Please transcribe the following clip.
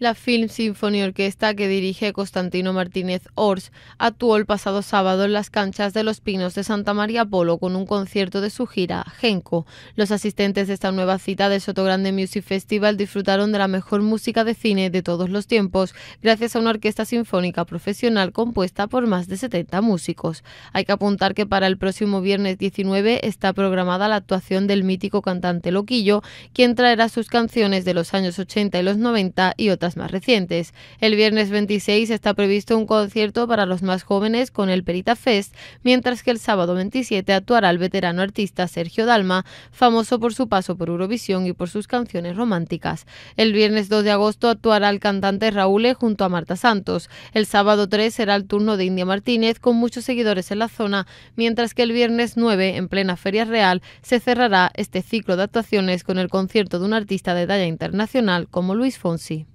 La Film Symphony Orquesta que dirige Constantino Martínez Ors actuó el pasado sábado en las canchas de Los Pinos de Santa María Polo con un concierto de su gira Genco. Los asistentes de esta nueva cita del Grande Music Festival disfrutaron de la mejor música de cine de todos los tiempos gracias a una orquesta sinfónica profesional compuesta por más de 70 músicos. Hay que apuntar que para el próximo viernes 19 está programada la actuación del mítico cantante Loquillo, quien traerá sus canciones de los años 80 y los 90 y otras más recientes. El viernes 26 está previsto un concierto para los más jóvenes con el Perita Fest, mientras que el sábado 27 actuará el veterano artista Sergio Dalma, famoso por su paso por Eurovisión y por sus canciones románticas. El viernes 2 de agosto actuará el cantante Raúl e junto a Marta Santos. El sábado 3 será el turno de India Martínez con muchos seguidores en la zona, mientras que el viernes 9, en plena Feria Real, se cerrará este ciclo de actuaciones con el concierto de un artista de talla internacional como Luis Fonsi.